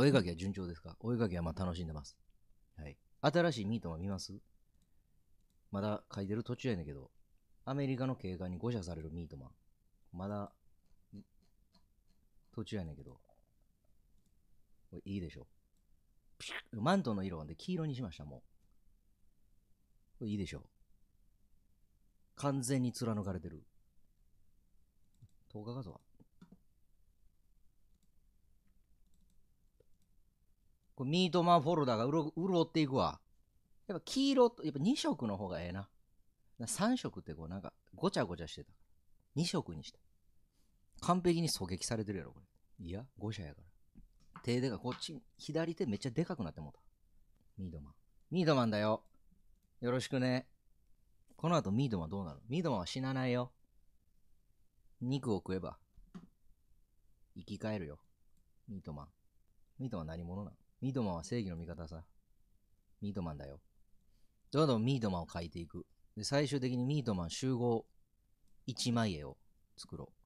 お絵かきは順調ですかお絵かきはまあ楽しんでます。はい。新しいミートも見ますまだ書いてる途中やねんけど、アメリカの警官に誤射されるミートマン。まだ、途中やねんけど、これいいでしょ。マントの色はで黄色にしました、もう。これいいでしょ。完全に貫かれてる。10日画像これミートマンフォルダがうろ潤っていくわ。やっぱ黄色と、やっぱ2色の方がええな。な3色ってこうなんかごちゃごちゃしてた。2色にした。完璧に狙撃されてるやろ、これ。いや、5社やから。手でか、こっち、左手めっちゃでかくなってもうた。ミードマン。ミードマンだよ。よろしくね。この後ミードマンどうなるミードマンは死なないよ。肉を食えば、生き返るよ。ミートマン。ミートマン何者なのミードマンは正義の味方さ。ミードマンだよ。どんどんミードマンを書いていく。で、最終的にミートマン集合一枚絵を作ろう。